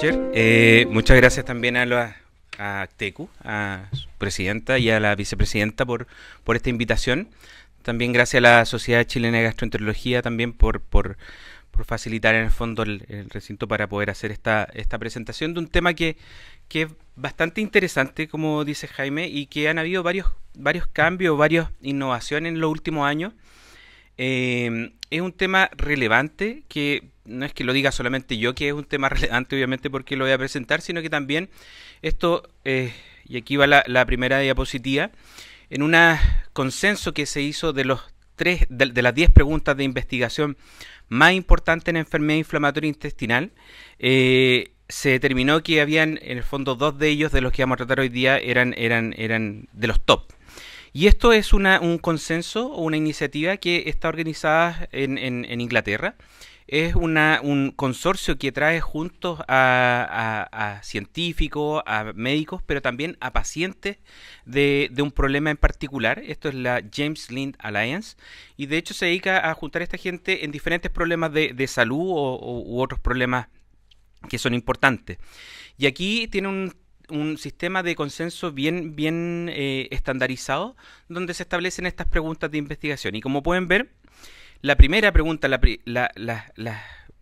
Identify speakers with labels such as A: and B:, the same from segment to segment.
A: Eh, muchas gracias también a, la, a Tecu, a su presidenta y a la vicepresidenta por, por esta invitación. También gracias a la Sociedad Chilena de Gastroenterología también por, facilitar en el fondo el, recinto para poder hacer esta, esta presentación de un tema que, es bastante interesante, como dice Jaime, y que han habido varios, varios cambios, varias innovaciones en los últimos años. Eh, es un tema relevante que no es que lo diga solamente yo, que es un tema relevante obviamente porque lo voy a presentar, sino que también esto, eh, y aquí va la, primera diapositiva, en un consenso que se hizo de los tres, de, las 10 preguntas de investigación más importantes en enfermedad inflamatoria intestinal, eh, se determinó que habían, en el fondo, dos de ellos de los que vamos a tratar hoy día eran, eran, eran de los top. Y esto es un consenso o una iniciativa que está organizada en, Inglaterra. Es un consorcio que trae juntos a, científicos, a médicos, pero también a pacientes de, un problema en particular. Esto es la James Lind Alliance. Y de hecho se dedica a juntar a esta gente en diferentes problemas de, salud u otros problemas que son importantes. Y aquí tiene un un sistema de consenso bien, bien eh, estandarizado donde se establecen estas preguntas de investigación. Y como pueden ver, la primera pregunta, la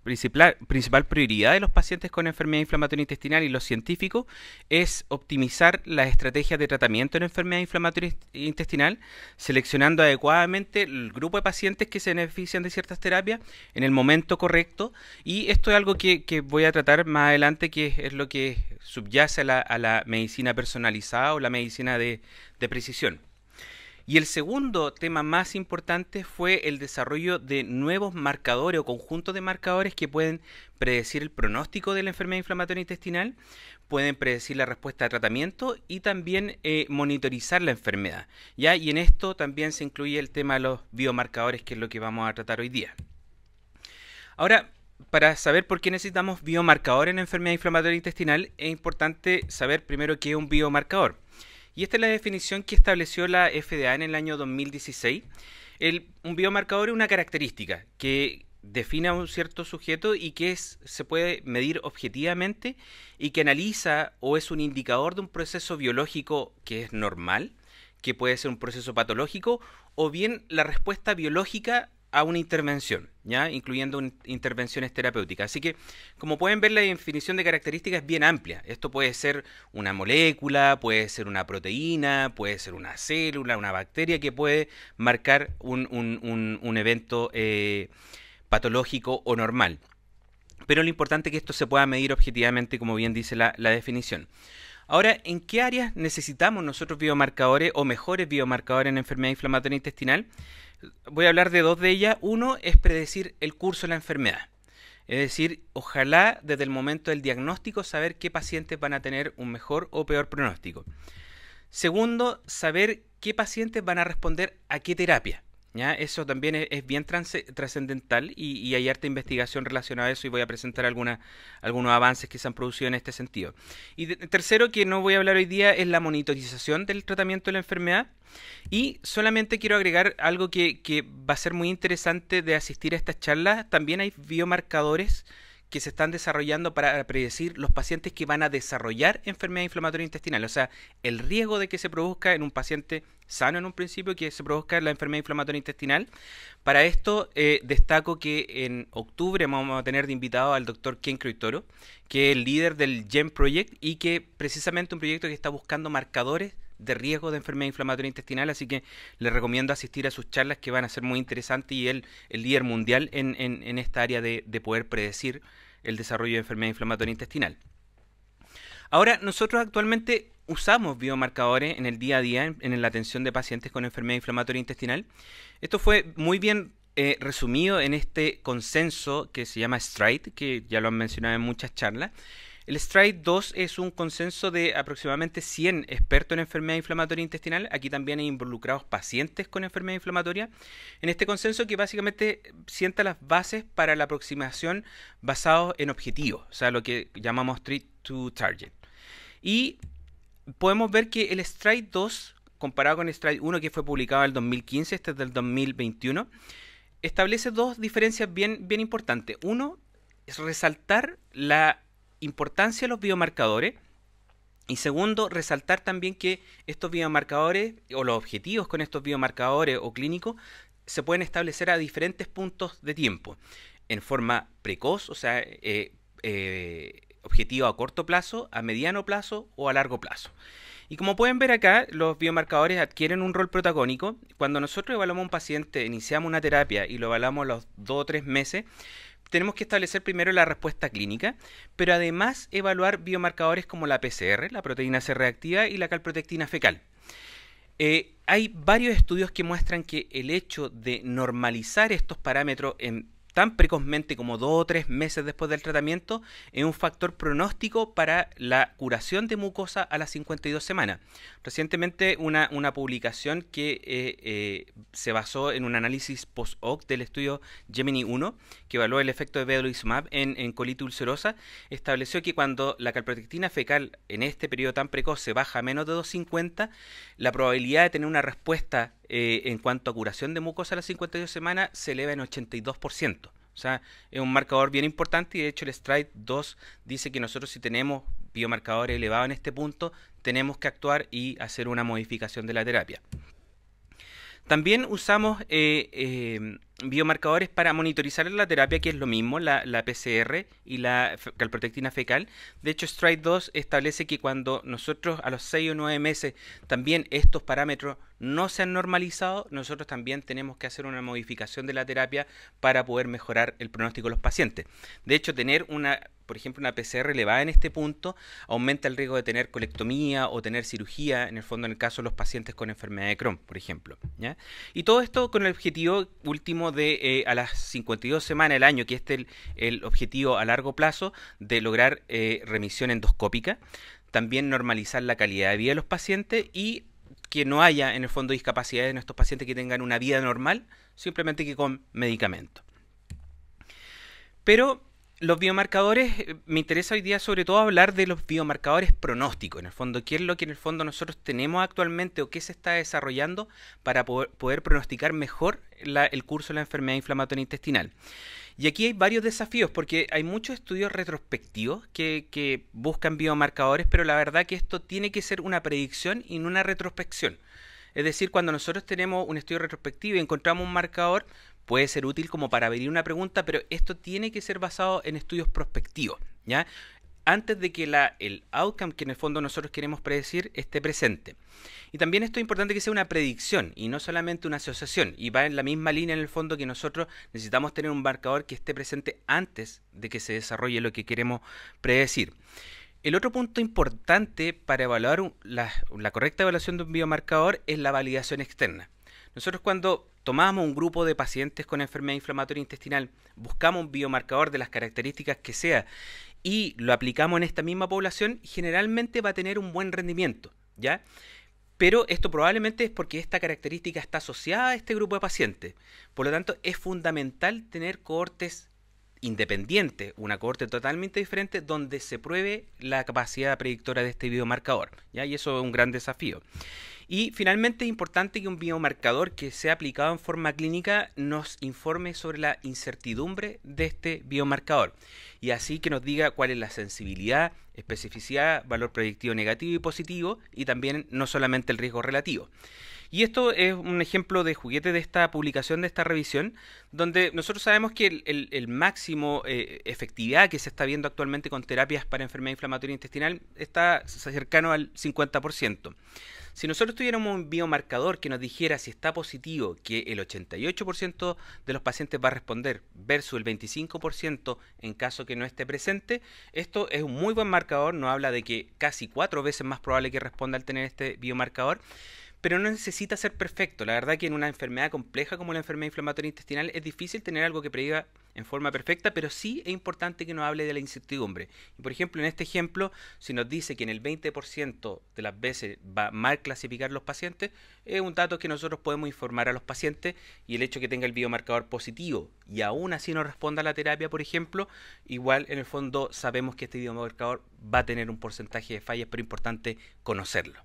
A: principal, principal prioridad de los pacientes con enfermedad inflamatoria intestinal y los científicos es optimizar las estrategias de tratamiento en enfermedad inflamatoria intestinal, seleccionando adecuadamente el grupo de pacientes que se benefician de ciertas terapias en el momento correcto. Y esto es algo que, que voy a tratar más adelante, que es, lo que subyace a la, medicina personalizada o la medicina de precisión. Y el segundo tema más importante fue el desarrollo de nuevos marcadores o conjuntos de marcadores que pueden predecir el pronóstico de la enfermedad inflamatoria intestinal, pueden predecir la respuesta a tratamiento y también eh, monitorizar la enfermedad. ¿ya? Y en esto también se incluye el tema de los biomarcadores, que es lo que vamos a tratar hoy día. Ahora, para saber por qué necesitamos biomarcadores en enfermedad inflamatoria intestinal, es importante saber primero qué es un biomarcador. Y esta es la definición que estableció la FDA en el año 2016. un biomarcador es una característica que define a un cierto sujeto y que se puede medir objetivamente y que analiza o es un indicador de un proceso biológico que es normal, que puede ser un proceso patológico, o bien la respuesta biológica a una intervención, ¿ya? incluyendo intervenciones terapéuticas. Así que, como pueden ver, la definición de características es bien amplia. Esto puede ser una molécula, puede ser una proteína, puede ser una célula, una bacteria que puede marcar un, evento eh, patológico o normal. Pero lo importante es que esto se pueda medir objetivamente, como bien dice la, la definición. Ahora, ¿en qué áreas necesitamos nosotros biomarcadores o mejores biomarcadores en enfermedad inflamatoria intestinal? voy a hablar de dos de ellas. Uno es predecir el curso de la enfermedad. Es decir, ojalá desde el momento del diagnóstico saber qué pacientes van a tener un mejor o peor pronóstico. Segundo, saber qué pacientes van a responder a qué terapia. Eso también es, bien trascendental y, hay harta investigación relacionada a eso y voy a presentar algunos avances que se han producido en este sentido. Y tercero, que no voy a hablar hoy día, es la monitorización del tratamiento de la enfermedad. Y solamente quiero agregar algo que, que va a ser muy interesante de asistir a estas charlas. También hay biomarcadores que se están desarrollando para predecir los pacientes que van a desarrollar enfermedad inflamatoria intestinal, o sea, el riesgo de que se produzca en un paciente sano en un principio que se produzca la enfermedad inflamatoria intestinal. Para esto eh, destaco que en octubre vamos a tener de invitado al doctor Ken Croitoro, que es el líder del GEM Project y que precisamente un proyecto que está buscando marcadores de riesgo de enfermedad inflamatoria intestinal, así que le recomiendo asistir a sus charlas que van a ser muy interesantes y él, el líder mundial en, esta área de, de poder predecir el desarrollo de enfermedad inflamatoria intestinal. Ahora, nosotros actualmente usamos biomarcadores en el día a día, en, la atención de pacientes con enfermedad inflamatoria intestinal. Esto fue muy bien eh, resumido en este consenso que se llama STRIDE, que ya lo han mencionado en muchas charlas. El STRIDE 2 es un consenso de aproximadamente 100 expertos en enfermedad inflamatoria intestinal. Aquí también hay involucrados pacientes con enfermedad inflamatoria. En este consenso que básicamente sienta las bases para la aproximación basados en objetivos, o sea, lo que llamamos treat to target. Y podemos ver que el Stride 2, comparado con el Stride 1 que fue publicado en el 2015, este es del 2021, establece dos diferencias bien, bien importantes. Uno es resaltar la importancia de los biomarcadores. Y segundo, resaltar también que estos biomarcadores o los objetivos con estos biomarcadores o clínicos se pueden establecer a diferentes puntos de tiempo, en forma precoz, o sea, eh, eh, objetivo a corto plazo, a mediano plazo o a largo plazo. Y como pueden ver acá, los biomarcadores adquieren un rol protagónico. Cuando nosotros evaluamos a un paciente, iniciamos una terapia y lo evaluamos a los dos o tres meses, tenemos que establecer primero la respuesta clínica, pero además evaluar biomarcadores como la PCR, la proteína C reactiva y la calprotectina fecal. Eh, hay varios estudios que muestran que el hecho de normalizar estos parámetros en tan precozmente como dos o tres meses después del tratamiento es un factor pronóstico para la curación de mucosa a las 52 semanas. Recientemente una, una publicación que eh, eh, se basó en un análisis post-hoc del estudio Gemini 1, que evaluó el efecto de vedolizumab en, en colitis ulcerosa, estableció que cuando la calprotectina fecal en este periodo tan precoz se baja a menos de 250, la probabilidad de tener una respuesta eh, en cuanto a curación de mucosa a las 52 semanas se eleva en 82%. O sea, es un marcador bien importante y de hecho el Stride 2 dice que nosotros si tenemos biomarcador elevados en este punto, tenemos que actuar y hacer una modificación de la terapia. También usamos eh, eh, biomarcadores para monitorizar la terapia, que es lo mismo, la, PCR y la calprotectina fecal. De hecho, Stride 2 establece que cuando nosotros a los 6 o 9 meses también estos parámetros no se han normalizado, nosotros también tenemos que hacer una modificación de la terapia para poder mejorar el pronóstico de los pacientes. De hecho, tener una por ejemplo, una PCR elevada en este punto aumenta el riesgo de tener colectomía o tener cirugía, en el fondo en el caso de los pacientes con enfermedad de Crohn, por ejemplo. Y todo esto con el objetivo último de eh, a las 52 semanas del año, que este es el, objetivo a largo plazo de lograr eh, remisión endoscópica, también normalizar la calidad de vida de los pacientes y que no haya en el fondo discapacidades en estos pacientes que tengan una vida normal, simplemente que con medicamento. Pero los biomarcadores, eh, me interesa hoy día sobre todo hablar de los biomarcadores pronósticos, en el fondo, qué es lo que en el fondo nosotros tenemos actualmente o qué se está desarrollando para poder, pronosticar mejor el curso de la enfermedad inflamatoria intestinal. Y aquí hay varios desafíos, porque hay muchos estudios retrospectivos que, que buscan biomarcadores, pero la verdad que esto tiene que ser una predicción y no una retrospección. Es decir, cuando nosotros tenemos un estudio retrospectivo y encontramos un marcador, puede ser útil como para abrir una pregunta, pero esto tiene que ser basado en estudios prospectivos, ¿ya? Antes de que la, el outcome que en el fondo nosotros queremos predecir esté presente. Y también esto es importante que sea una predicción y no solamente una asociación. Y va en la misma línea en el fondo que nosotros necesitamos tener un marcador que esté presente antes de que se desarrolle lo que queremos predecir. El otro punto importante para evaluar la, correcta evaluación de un biomarcador es la validación externa. Nosotros cuando tomamos un grupo de pacientes con enfermedad inflamatoria intestinal, buscamos un biomarcador de las características que sea y lo aplicamos en esta misma población, generalmente va a tener un buen rendimiento, ¿ya? Pero esto probablemente es porque esta característica está asociada a este grupo de pacientes. Por lo tanto, es fundamental tener cohortes independientes, una cohorte totalmente diferente donde se pruebe la capacidad predictora de este biomarcador, ¿ya? Y eso es un gran desafío. Y finalmente es importante que un biomarcador que sea aplicado en forma clínica nos informe sobre la incertidumbre de este biomarcador y así que nos diga cuál es la sensibilidad, especificidad, valor predictivo negativo y positivo y también no solamente el riesgo relativo. Y esto es un ejemplo de juguete de esta publicación, de esta revisión, donde nosotros sabemos que el, máximo eh, efectividad que se está viendo actualmente con terapias para enfermedad inflamatoria intestinal está cercano al 50%. Si nosotros tuviéramos un biomarcador que nos dijera si está positivo, que el 88% de los pacientes va a responder versus el 25% en caso que no esté presente, esto es un muy buen marcador, nos habla de que casi cuatro veces más probable que responda al tener este biomarcador pero no necesita ser perfecto. La verdad que en una enfermedad compleja como la enfermedad inflamatoria intestinal es difícil tener algo que prediga en forma perfecta, pero sí es importante que nos hable de la incertidumbre. Y por ejemplo, en este ejemplo, si nos dice que en el 20% de las veces va mal clasificar los pacientes, es un dato que nosotros podemos informar a los pacientes y el hecho que tenga el biomarcador positivo y aún así no responda a la terapia, por ejemplo, igual en el fondo sabemos que este biomarcador va a tener un porcentaje de fallas, pero importante conocerlo.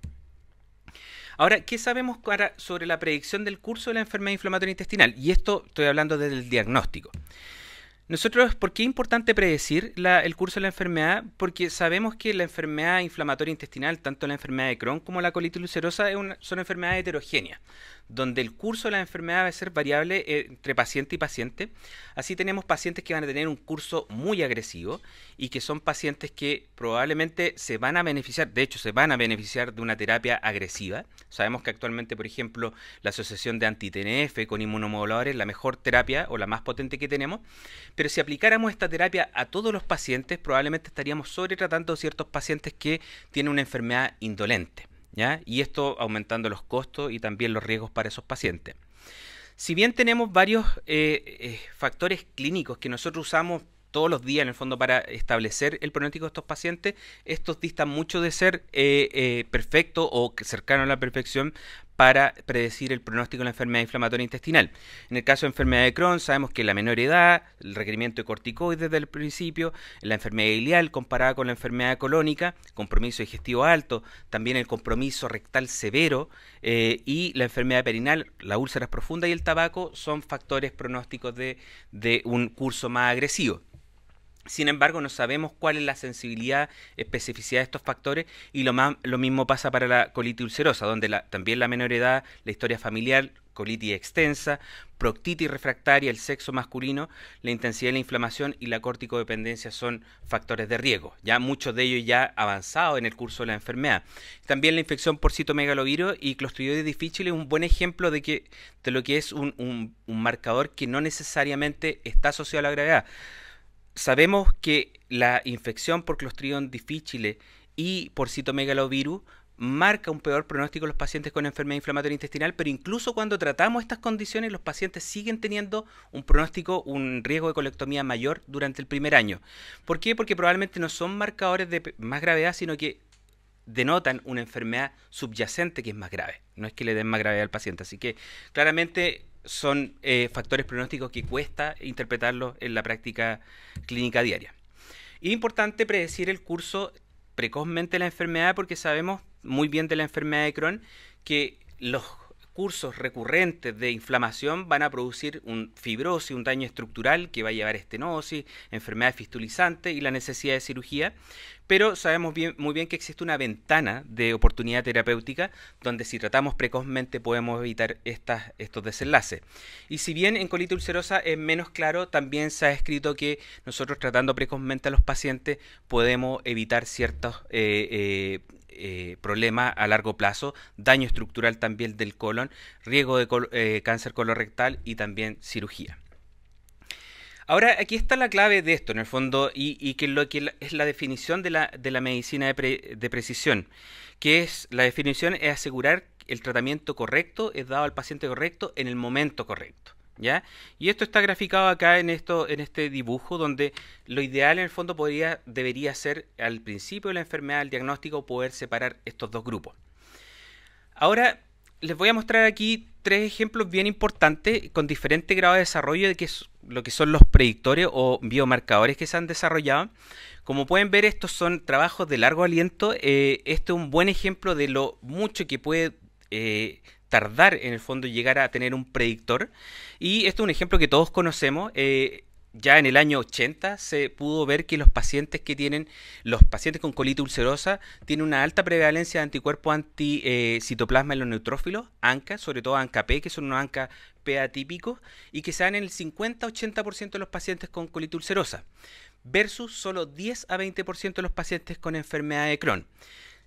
A: Ahora, ¿qué sabemos sobre la predicción del curso de la enfermedad inflamatoria intestinal? Y esto estoy hablando desde el diagnóstico. Nosotros, ¿por qué es importante predecir el curso de la enfermedad? Porque sabemos que la enfermedad inflamatoria intestinal, tanto la enfermedad de Crohn como la colitis ulcerosa, son enfermedades heterogéneas, donde el curso de la enfermedad va a ser variable eh, entre paciente y paciente. Así tenemos pacientes que van a tener un curso muy agresivo y que son pacientes que probablemente se van a beneficiar, de hecho se van a beneficiar de una terapia agresiva. Sabemos que actualmente, por ejemplo, la asociación de anti-TNF con inmunomoduladores es la mejor terapia o la más potente que tenemos, pero si aplicáramos esta terapia a todos los pacientes, probablemente estaríamos sobretratando ciertos pacientes que tienen una enfermedad indolente. Y esto aumentando los costos y también los riesgos para esos pacientes. Si bien tenemos varios eh, eh, factores clínicos que nosotros usamos todos los días en el fondo para establecer el pronóstico de estos pacientes, estos distan mucho de ser eh, perfectos perfecto o cercanos a la perfección para predecir el pronóstico de la enfermedad inflamatoria intestinal. En el caso de enfermedad de Crohn, sabemos que la menor edad, el requerimiento de corticoides desde el principio, la enfermedad ileal comparada con la enfermedad colónica, compromiso digestivo alto, también el compromiso rectal severo eh, y la enfermedad perinal, la úlceras profunda y el tabaco son factores pronósticos de un curso más agresivo. Sin embargo, no sabemos cuál es la sensibilidad, especificidad de estos factores y lo, mismo pasa para la colitis ulcerosa, donde también la menor edad, la historia familiar, colitis extensa, proctitis refractaria, el sexo masculino, la intensidad de la inflamación y la corticodependencia son factores de riesgo, ya muchos de ellos ya avanzados en el curso de la enfermedad. También la infección por citomegalovirus y clostridioides difícil es un buen ejemplo de, que, de lo que es un, un, un marcador que no necesariamente está asociado a la gravedad Sabemos que la infección por Clostridium difficile y por citomegalovirus marca un peor pronóstico en los pacientes con enfermedad inflamatoria intestinal, pero incluso cuando tratamos estas condiciones, los pacientes siguen teniendo un pronóstico, un riesgo de colectomía mayor durante el primer año. ¿Por qué? Porque probablemente no son marcadores de más gravedad, sino que denotan una enfermedad subyacente que es más grave. No es que le den más gravedad al paciente. Así que claramente son eh, factores pronósticos que cuesta interpretarlos en la práctica clínica diaria. Es importante predecir el curso precozmente de la enfermedad porque sabemos muy bien de la enfermedad de Crohn que los cursos recurrentes de inflamación van a producir un fibrosis, un daño estructural que va a llevar a estenosis, enfermedad fistulizante y la necesidad de cirugía. Pero sabemos muy bien que existe una ventana de oportunidad terapéutica donde si tratamos precozmente podemos evitar estos desenlaces. Y si bien en colitis ulcerosa es menos claro, también se ha escrito que nosotros tratando precozmente a los pacientes podemos evitar ciertos eh, eh, eh, problemas a largo plazo, daño estructural también del colon riesgo de eh, cáncer colorectal y también cirugía. Ahora, aquí está la clave de esto, en el fondo, y, que es la definición de la, de la medicina de, precisión, que es, la definición es asegurar el tratamiento correcto es dado al paciente correcto en el momento correcto. ¿Ya? Y esto está graficado acá en, esto, en este dibujo, donde lo ideal en el fondo podría, debería ser al principio de la enfermedad, el diagnóstico, poder separar estos dos grupos. Ahora, les voy a mostrar aquí tres ejemplos bien importantes con diferente grado de desarrollo de lo que son los predictores o biomarcadores que se han desarrollado. Como pueden ver, estos son trabajos de largo aliento. Eh, este es un buen ejemplo de lo mucho que puede eh, tardar en el fondo llegar a tener un predictor. Y esto es un ejemplo que todos conocemos. Eh, ya en el año 80 se pudo ver que los pacientes que tienen, los pacientes con colitis ulcerosa tienen una alta prevalencia de anticuerpos anticitoplasma eh, en los neutrófilos, ANCA, sobre todo anca que son unos ANCA P atípicos, y que se dan en el 50-80% de los pacientes con colitis ulcerosa, versus solo 10 a 20% de los pacientes con enfermedad de Crohn.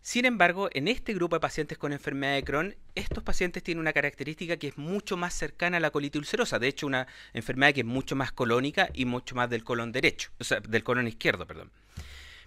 A: Sin embargo, en este grupo de pacientes con enfermedad de Crohn, estos pacientes tienen una característica que es mucho más cercana a la colitis ulcerosa, de hecho una enfermedad que es mucho más colónica y mucho más del colon derecho, o sea, del colon izquierdo, perdón.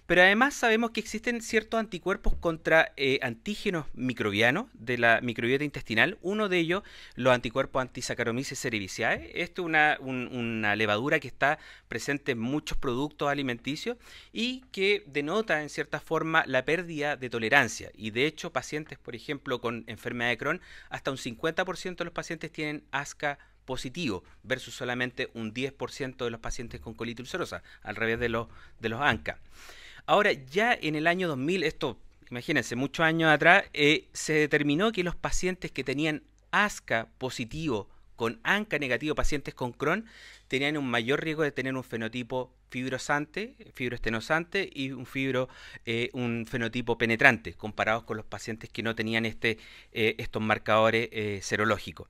A: Pero además sabemos que existen ciertos anticuerpos contra eh, antígenos microbianos de la microbiota intestinal. Uno de ellos, los anticuerpos antisaccharomyces cerevisiae. Esto es una, levadura que está presente en muchos productos alimenticios y que denota en cierta forma la pérdida de tolerancia. Y de hecho, pacientes, por ejemplo, con enfermedad de Crohn, hasta un 50% de los pacientes tienen asca positivo versus solamente un 10% de los pacientes con colitis ulcerosa, al revés de los, de los ANCA. Ahora, ya en el año 2000, esto, imagínense, muchos años atrás, eh, se determinó que los pacientes que tenían ASCA positivo con ANCA negativo, pacientes con Crohn, tenían un mayor riesgo de tener un fenotipo fibrosante, fibroestenosante y un fibro, eh, un fenotipo penetrante, comparados con los pacientes que no tenían este, eh, estos marcadores serológicos.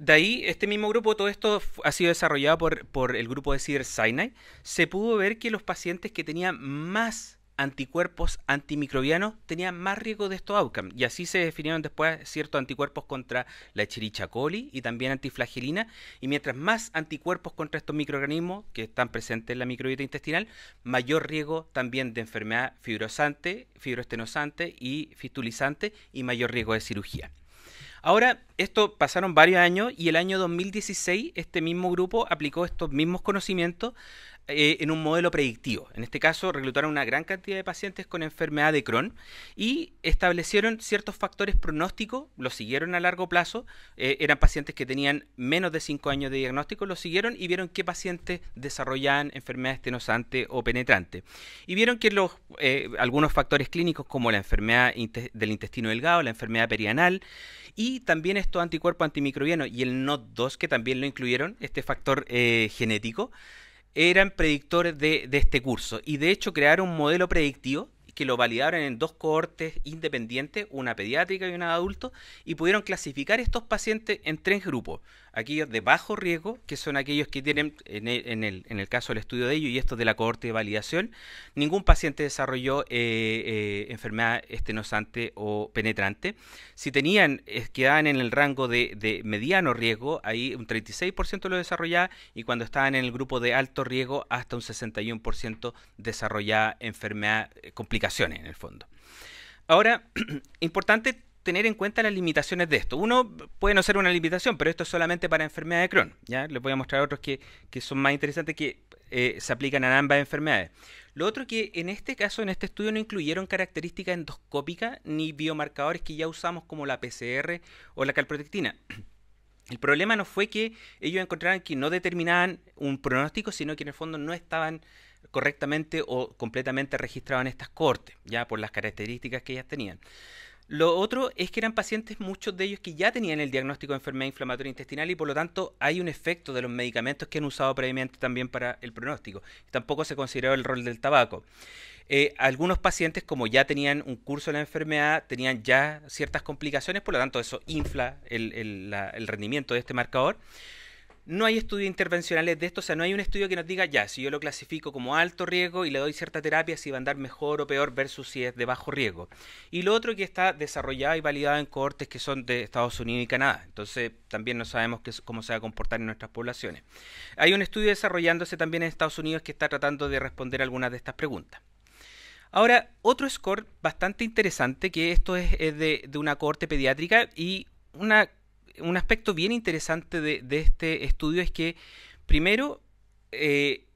A: De ahí, este mismo grupo, todo esto ha sido desarrollado por, por el grupo de cider Sinai. Se pudo ver que los pacientes que tenían más anticuerpos antimicrobianos tenían más riesgo de estos outcomes. Y así se definieron después ciertos anticuerpos contra la chiricha coli y también antiflagelina. Y mientras más anticuerpos contra estos microorganismos que están presentes en la microbiota intestinal, mayor riesgo también de enfermedad fibrosante, fibroestenosante y fistulizante y mayor riesgo de cirugía. Ahora, esto pasaron varios años y el año 2016 este mismo grupo aplicó estos mismos conocimientos eh, en un modelo predictivo. En este caso, reclutaron una gran cantidad de pacientes con enfermedad de Crohn y establecieron ciertos factores pronósticos, los siguieron a largo plazo, eh, eran pacientes que tenían menos de 5 años de diagnóstico, los siguieron y vieron qué pacientes desarrollaban enfermedad estenosante o penetrante. Y vieron que los, eh, algunos factores clínicos como la enfermedad del intestino delgado, la enfermedad perianal y también estos anticuerpos antimicrobianos y el NOT2 que también lo incluyeron, este factor genético, eran predictores de, este curso y de hecho crearon un modelo predictivo que lo validaron en dos cohortes independientes, una pediátrica y una de adultos, y pudieron clasificar estos pacientes en tres grupos aquellos de bajo riesgo, que son aquellos que tienen, en el, caso del estudio de ellos y esto de la cohorte de validación, ningún paciente desarrolló eh, eh, enfermedad estenosante o penetrante. Si tenían, quedaban en el rango de, mediano riesgo, ahí un 36% lo desarrollaba y cuando estaban en el grupo de alto riesgo, hasta un 61% desarrollaba enfermedad, eh, complicaciones en el fondo. Ahora, importante tener en cuenta las limitaciones de esto. Uno puede no ser una limitación, pero esto es solamente para enfermedades de Crohn. ¿ya? Les voy a mostrar otros que, son más interesantes que eh, se aplican a ambas enfermedades. Lo otro que en este caso, en este estudio, no incluyeron características endoscópicas ni biomarcadores que ya usamos como la PCR o la calprotectina. El problema no fue que ellos encontraran que no determinaban un pronóstico, sino que en el fondo no estaban correctamente o completamente en estas cortes, ya por las características que ellas tenían. Lo otro es que eran pacientes, muchos de ellos, que ya tenían el diagnóstico de enfermedad inflamatoria intestinal y por lo tanto hay un efecto de los medicamentos que han usado previamente también para el pronóstico. Tampoco se consideró el rol del tabaco. Eh, algunos pacientes, como ya tenían un curso de la enfermedad, tenían ya ciertas complicaciones, por lo tanto eso infla el, el rendimiento de este marcador no hay estudios intervencionales de esto, o sea, no hay un estudio que nos diga, ya, si yo lo clasifico como alto riesgo y le doy cierta terapia, si va a andar mejor o peor versus si es de bajo riesgo. Y lo otro que está desarrollado y validado en cohortes que son de Estados Unidos y Canadá. Entonces, también no sabemos cómo se va a comportar en nuestras poblaciones. Hay un estudio desarrollándose también en Estados Unidos que está tratando de responder algunas de estas preguntas. Ahora, otro score bastante interesante, que esto es, de, una cohorte pediátrica y una un aspecto bien interesante de, este estudio es que, primero, eh,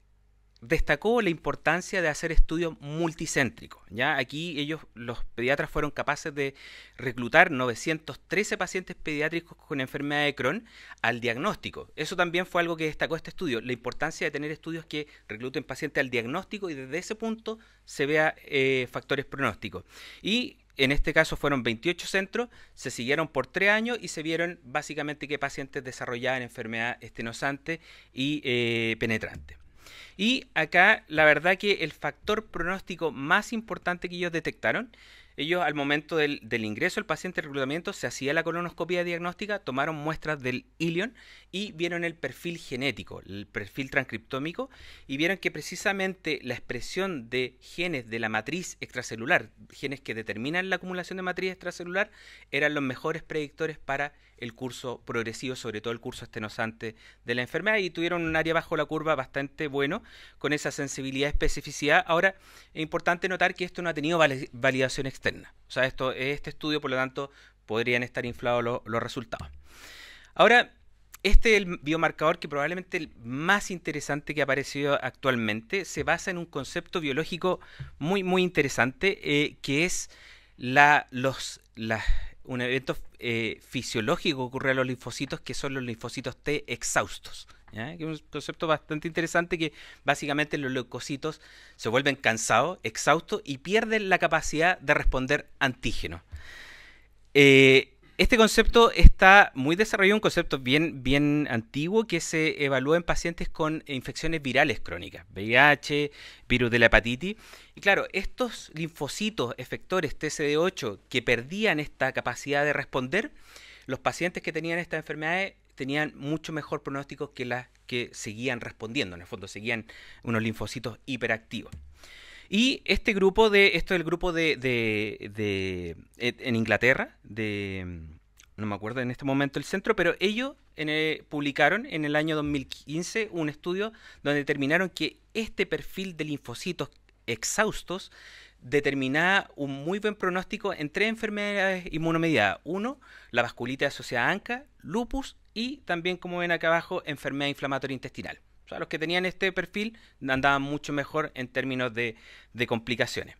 A: destacó la importancia de hacer estudios multicéntricos. ¿ya? Aquí ellos, los pediatras, fueron capaces de reclutar 913 pacientes pediátricos con enfermedad de Crohn al diagnóstico. Eso también fue algo que destacó este estudio, la importancia de tener estudios que recluten pacientes al diagnóstico y desde ese punto se vea eh, factores pronósticos. Y en este caso fueron 28 centros, se siguieron por tres años y se vieron básicamente que pacientes desarrollaban enfermedad estenosante y eh, penetrante. Y acá la verdad que el factor pronóstico más importante que ellos detectaron ellos al momento del, ingreso del paciente al reclutamiento se hacía la colonoscopia diagnóstica, tomaron muestras del ilion y vieron el perfil genético, el perfil transcriptómico, y vieron que precisamente la expresión de genes de la matriz extracelular, genes que determinan la acumulación de matriz extracelular, eran los mejores predictores para el curso progresivo, sobre todo el curso estenosante de la enfermedad, y tuvieron un área bajo la curva bastante bueno, con esa sensibilidad especificidad. Ahora, es importante notar que esto no ha tenido validación externa. O sea, esto, este estudio, por lo tanto, podrían estar inflados los resultados. Ahora, este el biomarcador que probablemente el más interesante que ha aparecido actualmente. Se basa en un concepto biológico muy, muy interesante, eh, que es la, los, las un evento eh, fisiológico ocurre a los linfocitos, que son los linfocitos T exhaustos. es un concepto bastante interesante que básicamente los leucocitos se vuelven cansados, exhaustos y pierden la capacidad de responder antígeno. Eh, este concepto está muy desarrollado, un concepto bien, bien antiguo que se evalúa en pacientes con infecciones virales crónicas, VIH, virus de la hepatitis. Y claro, estos linfocitos efectores TCD8 que perdían esta capacidad de responder, los pacientes que tenían estas enfermedades tenían mucho mejor pronóstico que las que seguían respondiendo, en el fondo seguían unos linfocitos hiperactivos. Y este grupo de, esto es el grupo de, de, eh, en Inglaterra, de, mm, no me acuerdo en este momento el centro, pero ellos eh, publicaron en el año 2015 un estudio donde determinaron que este perfil de linfocitos exhaustos determinaba un muy buen pronóstico en tres enfermedades inmunomediadas. Uno, la vasculitis asociada a ANCA, lupus y también, como ven acá abajo, enfermedad inflamatoria intestinal. O sea, los que tenían este perfil andaban mucho mejor en términos de, de complicaciones.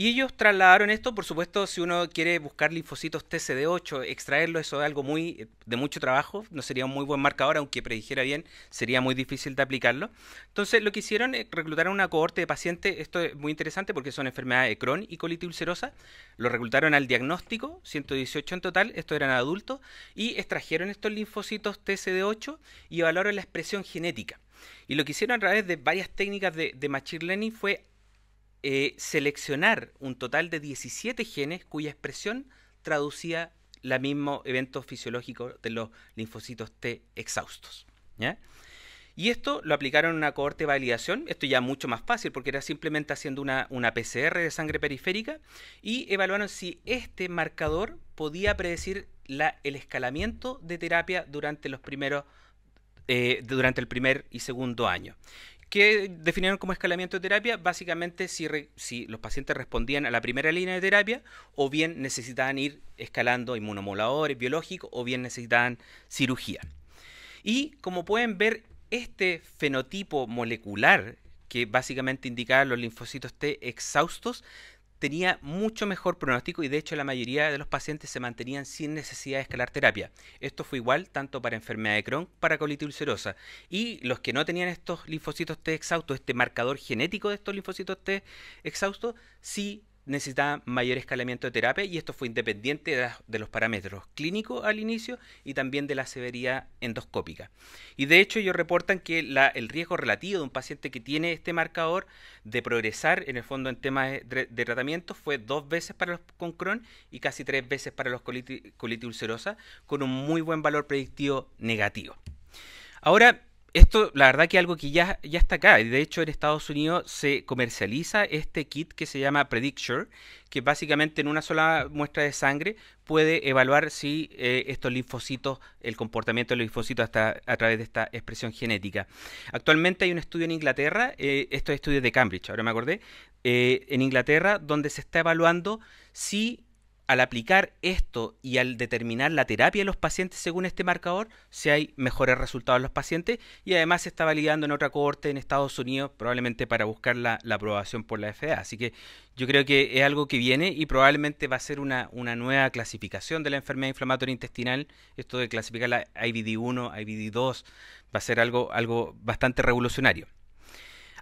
A: Y ellos trasladaron esto, por supuesto, si uno quiere buscar linfocitos TCD8, extraerlo, eso es algo muy eh, de mucho trabajo, no sería un muy buen marcador, aunque predijera bien, sería muy difícil de aplicarlo. Entonces, lo que hicieron es eh, reclutar una cohorte de pacientes, esto es muy interesante porque son enfermedades de Crohn y colitis ulcerosa, lo reclutaron al diagnóstico, 118 en total, estos eran adultos, y extrajeron estos linfocitos TCD8 y evaluaron la expresión genética. Y lo que hicieron a través de varias técnicas de, de Machine fue eh, seleccionar un total de 17 genes cuya expresión traducía el mismo evento fisiológico de los linfocitos T exhaustos. Y esto lo aplicaron en una cohorte de validación, esto ya mucho más fácil porque era simplemente haciendo una, PCR de sangre periférica y evaluaron si este marcador podía predecir la, el escalamiento de terapia durante los primeros eh, durante el primer y segundo año que definieron como escalamiento de terapia básicamente si, si los pacientes respondían a la primera línea de terapia o bien necesitaban ir escalando inmunomoladores, biológicos o bien necesitaban cirugía. Y como pueden ver, este fenotipo molecular que básicamente indicaba los linfocitos T exhaustos tenía mucho mejor pronóstico y de hecho la mayoría de los pacientes se mantenían sin necesidad de escalar terapia. Esto fue igual tanto para enfermedad de Crohn, para colitis ulcerosa. Y los que no tenían estos linfocitos T exhaustos, este marcador genético de estos linfocitos T exhaustos, sí necesitaban mayor escalamiento de terapia y esto fue independiente de, los parámetros clínicos al inicio y también de la severidad endoscópica. Y de hecho ellos reportan que el riesgo relativo de un paciente que tiene este marcador de progresar en el fondo en temas de, tratamiento fue dos veces para los con Crohn y casi tres veces para los colitis, colitis ulcerosa con un muy buen valor predictivo negativo. Ahora, esto, la verdad que algo que ya, ya está acá. De hecho, en Estados Unidos se comercializa este kit que se llama Predicture, que básicamente en una sola muestra de sangre puede evaluar si eh, estos linfocitos, el comportamiento de los linfocitos hasta, a través de esta expresión genética. Actualmente hay un estudio en Inglaterra, eh, estos estudios de Cambridge, ahora me acordé, eh, en Inglaterra, donde se está evaluando si al aplicar esto y al determinar la terapia de los pacientes según este marcador, si hay mejores resultados en los pacientes y además se está validando en otra cohorte en Estados Unidos, probablemente para buscar la, aprobación por la FDA. Así que yo creo que es algo que viene y probablemente va a ser una, nueva clasificación de la enfermedad inflamatoria intestinal. Esto de clasificar la IBD1, IBD2, va a ser algo, algo bastante revolucionario.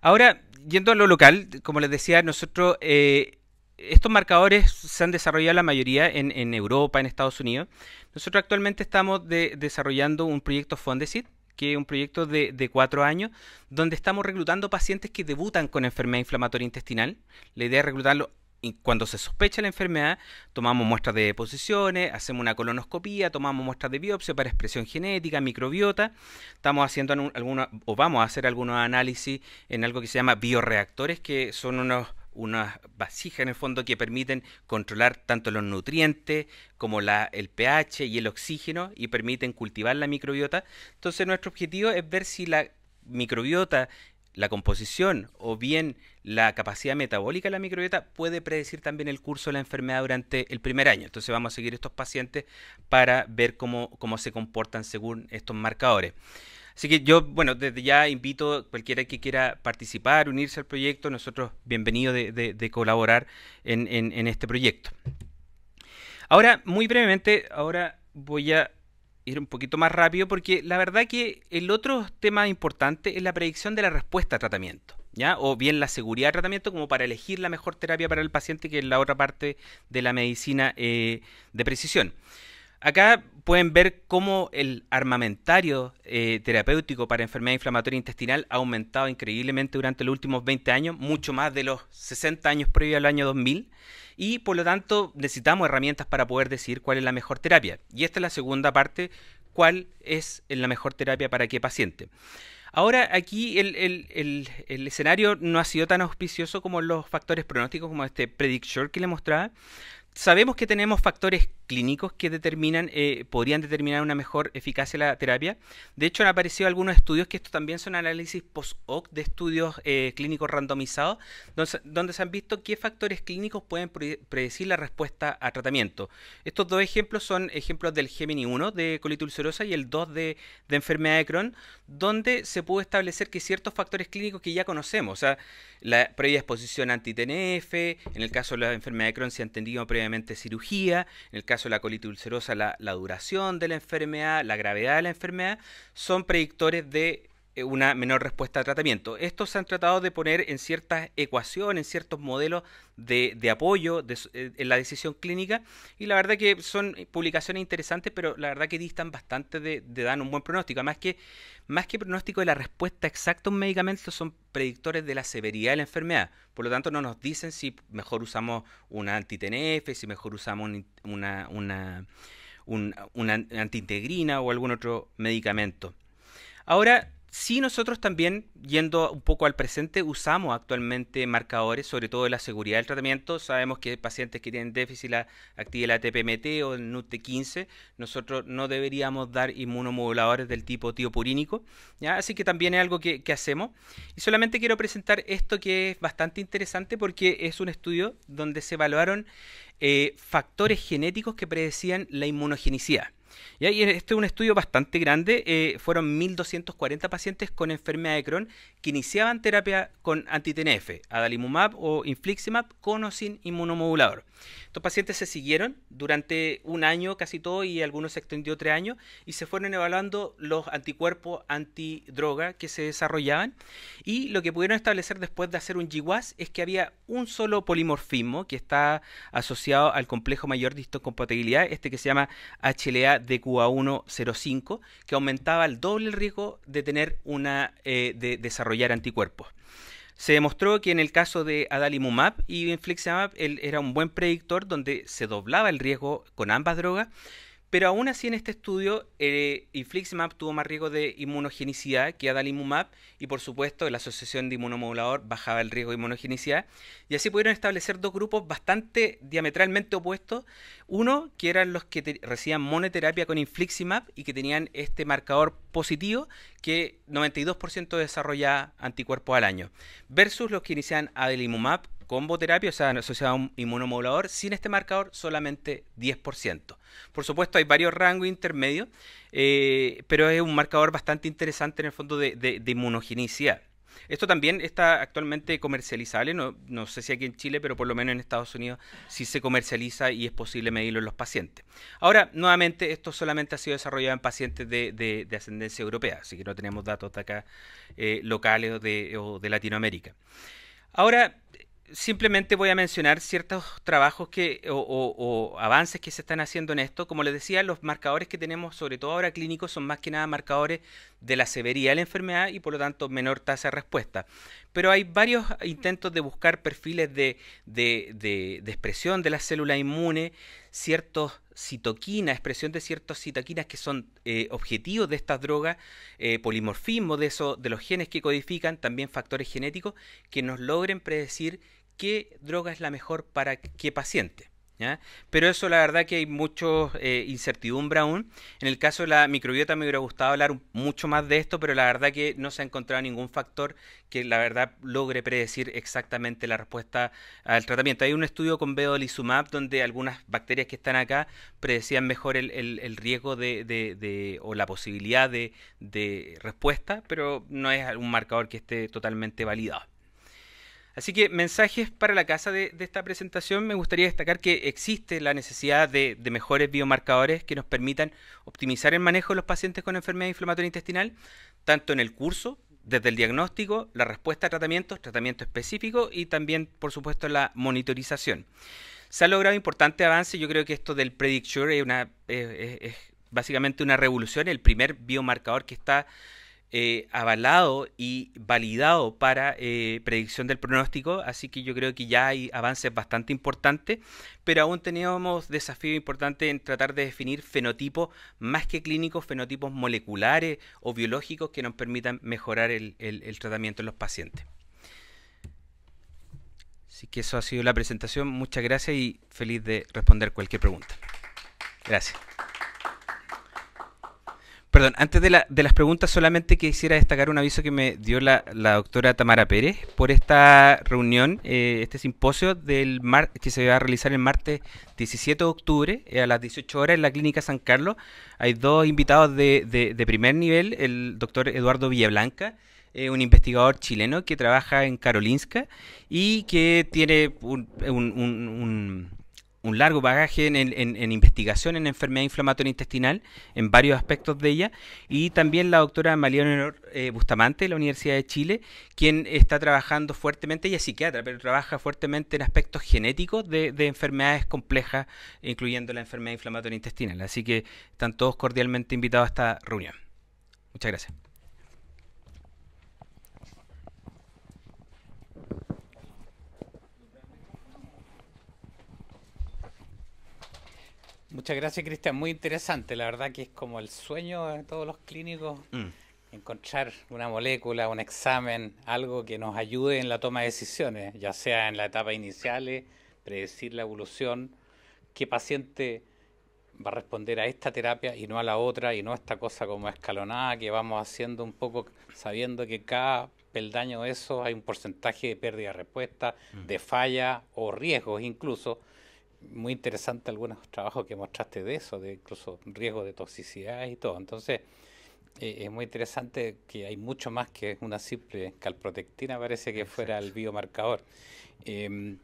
A: Ahora, yendo a lo local, como les decía, nosotros... Eh, estos marcadores se han desarrollado la mayoría en, Europa, en Estados Unidos. Nosotros actualmente estamos desarrollando un proyecto Fondesit, que es un proyecto de, cuatro años, donde estamos reclutando pacientes que debutan con enfermedad inflamatoria intestinal. La idea es reclutarlo y cuando se sospecha la enfermedad, tomamos muestras de deposiciones, hacemos una colonoscopía, tomamos muestras de biopsia para expresión genética, microbiota. Estamos haciendo algunos, o vamos a hacer algunos análisis en algo que se llama bioreactores, que son unos unas vasijas en el fondo que permiten controlar tanto los nutrientes como la, el pH y el oxígeno y permiten cultivar la microbiota. Entonces nuestro objetivo es ver si la microbiota, la composición o bien la capacidad metabólica de la microbiota puede predecir también el curso de la enfermedad durante el primer año. Entonces vamos a seguir estos pacientes para ver cómo, cómo se comportan según estos marcadores. Así que yo, bueno, desde ya invito a cualquiera que quiera participar, unirse al proyecto, nosotros bienvenidos de, colaborar en, este proyecto. Ahora, muy brevemente, ahora voy a ir un poquito más rápido porque la verdad que el otro tema importante es la predicción de la respuesta a tratamiento, ¿ya? O bien la seguridad de tratamiento como para elegir la mejor terapia para el paciente que es la otra parte de la medicina eh, de precisión. Acá pueden ver cómo el armamentario eh, terapéutico para enfermedad inflamatoria intestinal ha aumentado increíblemente durante los últimos 20 años, mucho más de los 60 años previos al año 2000, y por lo tanto necesitamos herramientas para poder decidir cuál es la mejor terapia. Y esta es la segunda parte, cuál es la mejor terapia para qué paciente. Ahora, aquí el, escenario no ha sido tan auspicioso como los factores pronósticos, como este predict que le mostraba, Sabemos que tenemos factores clínicos que determinan, eh, podrían determinar una mejor eficacia de la terapia. De hecho, han aparecido algunos estudios que estos también son análisis post-hoc de estudios eh, clínicos randomizados, donde, se han visto qué factores clínicos pueden predecir la respuesta a tratamiento. Estos dos ejemplos son ejemplos del Gemini 1 de colitis ulcerosa y el 2 de, enfermedad de Crohn, donde se pudo establecer que ciertos factores clínicos que ya conocemos, o sea, la previa exposición anti-TNF, en el caso de la enfermedad de Crohn se ha entendido previa cirugía, en el caso de la colitis ulcerosa la duración de la enfermedad, la gravedad de la enfermedad, son predictores de eh, una menor respuesta a tratamiento. Estos se han tratado de poner en ciertas ecuaciones, en ciertos modelos de, apoyo eh, en la decisión clínica y la verdad que son publicaciones interesantes, pero la verdad que distan bastante de, dar un buen pronóstico. Más que, más que pronóstico de la respuesta exacta a un medicamento, son predictores de la severidad de la enfermedad. Por lo tanto, no nos dicen si mejor usamos una TNF, si mejor usamos una, una, una antiintegrina o algún otro medicamento. Ahora, Sí, nosotros también, yendo un poco al presente, usamos actualmente marcadores, sobre todo de la seguridad del tratamiento. Sabemos que pacientes que tienen déficit la, de la TPMT o el NUT15, nosotros no deberíamos dar inmunomoduladores del tipo tiopurínico. Así que también es algo que, hacemos. Y solamente quiero presentar esto que es bastante interesante porque es un estudio donde se evaluaron eh, factores genéticos que predecían la inmunogenicidad. Y ahí este es un estudio bastante grande, eh, fueron 1.240 pacientes con enfermedad de Crohn que iniciaban terapia con anti-TNF, adalimumab o infliximab con o sin inmunomodulador. Estos pacientes se siguieron durante un año casi todo y algunos se extendió tres años y se fueron evaluando los anticuerpos antidroga que se desarrollaban y lo que pudieron establecer después de hacer un GWAS es que había un solo polimorfismo que está asociado al complejo mayor de histocompatibilidad, este que se llama HLA de qa 105 que aumentaba el doble riesgo de tener una eh, de desarrollar anticuerpos. Se demostró que en el caso de adalimumab y infliximab era un buen predictor donde se doblaba el riesgo con ambas drogas pero aún así en este estudio, eh, infliximab tuvo más riesgo de inmunogenicidad que adalimumab y por supuesto la asociación de inmunomodulador bajaba el riesgo de inmunogenicidad. Y así pudieron establecer dos grupos bastante diametralmente opuestos. Uno, que eran los que recibían monoterapia con infliximab y que tenían este marcador positivo que 92% desarrollaba anticuerpos al año, versus los que inician adalimumab comboterapia, o sea, asociado a un inmunomodulador, sin este marcador solamente 10%. Por supuesto, hay varios rangos intermedios, eh, pero es un marcador bastante interesante en el fondo de, de, inmunogenicidad. Esto también está actualmente comercializable, no, sé si aquí en Chile, pero por lo menos en Estados Unidos sí se comercializa y es posible medirlo en los pacientes. Ahora, nuevamente, esto solamente ha sido desarrollado en pacientes de, ascendencia europea, así que no tenemos datos de acá eh, locales de, o de Latinoamérica. Ahora, simplemente voy a mencionar ciertos trabajos o, avances que se están haciendo en esto. Como les decía, los marcadores que tenemos, sobre todo ahora clínicos, son más que nada marcadores de la severidad de la enfermedad y por lo tanto menor tasa de respuesta. Pero hay varios intentos de buscar perfiles de, expresión de la célula inmune, ciertos citoquinas, expresión de ciertas citoquinas que son eh, objetivos de estas drogas, eh, polimorfismo de, eso, de los genes que codifican, también factores genéticos, que nos logren predecir qué droga es la mejor para qué paciente. Pero eso la verdad que hay mucha eh, incertidumbre aún. En el caso de la microbiota me hubiera gustado hablar mucho más de esto, pero la verdad que no se ha encontrado ningún factor que la verdad logre predecir exactamente la respuesta al tratamiento. Hay un estudio con vedolizumab donde algunas bacterias que están acá predecían mejor el, riesgo de, o la posibilidad de, de respuesta, pero no es un marcador que esté totalmente validado. Así que mensajes para la casa de, esta presentación. Me gustaría destacar que existe la necesidad de, mejores biomarcadores que nos permitan optimizar el manejo de los pacientes con enfermedad inflamatoria intestinal, tanto en el curso, desde el diagnóstico, la respuesta a tratamientos, tratamiento específico y también, por supuesto, la monitorización. Se ha logrado importante avance. Yo creo que esto del Predicture es básicamente una revolución, el primer biomarcador que está eh, avalado y validado para eh, predicción del pronóstico, así que yo creo que ya hay avances bastante importantes, pero aún teníamos desafío importante en tratar de definir fenotipos más que clínicos, fenotipos moleculares o biológicos que nos permitan mejorar el, el tratamiento en los pacientes. Así que eso ha sido la presentación. Muchas gracias y feliz de responder cualquier pregunta. Gracias. Perdón, antes de, las preguntas solamente quisiera destacar un aviso que me dio la, la doctora Tamara Pérez por esta reunión, eh, este simposio del que se va a realizar el martes 17 de octubre eh, a las 18 horas en la Clínica San Carlos. Hay dos invitados de, primer nivel, el doctor Eduardo Villablanca, eh, un investigador chileno que trabaja en Karolinska y que tiene un un largo bagaje en, investigación en enfermedad inflamatoria intestinal, en varios aspectos de ella, y también la doctora Malión eh, Bustamante de la Universidad de Chile, quien está trabajando fuertemente, y es psiquiatra, pero trabaja fuertemente en aspectos genéticos de, de enfermedades complejas, incluyendo la enfermedad inflamatoria intestinal. Así que están todos cordialmente invitados a esta reunión. Muchas gracias.
B: Muchas gracias, Cristian. Muy interesante. La verdad que es como el sueño de todos los clínicos. Mm. Encontrar una molécula, un examen, algo que nos ayude en la toma de decisiones, ya sea en la etapa inicial, eh, predecir la evolución, qué paciente va a responder a esta terapia y no a la otra, y no a esta cosa como escalonada que vamos haciendo un poco sabiendo que cada peldaño de eso hay un porcentaje de pérdida de respuesta, mm. de falla o riesgos incluso muy interesante algunos trabajos que mostraste de eso, de incluso riesgo de toxicidad y todo. Entonces, eh, es muy interesante que hay mucho más que una simple calprotectina, parece que fuera el biomarcador. Em,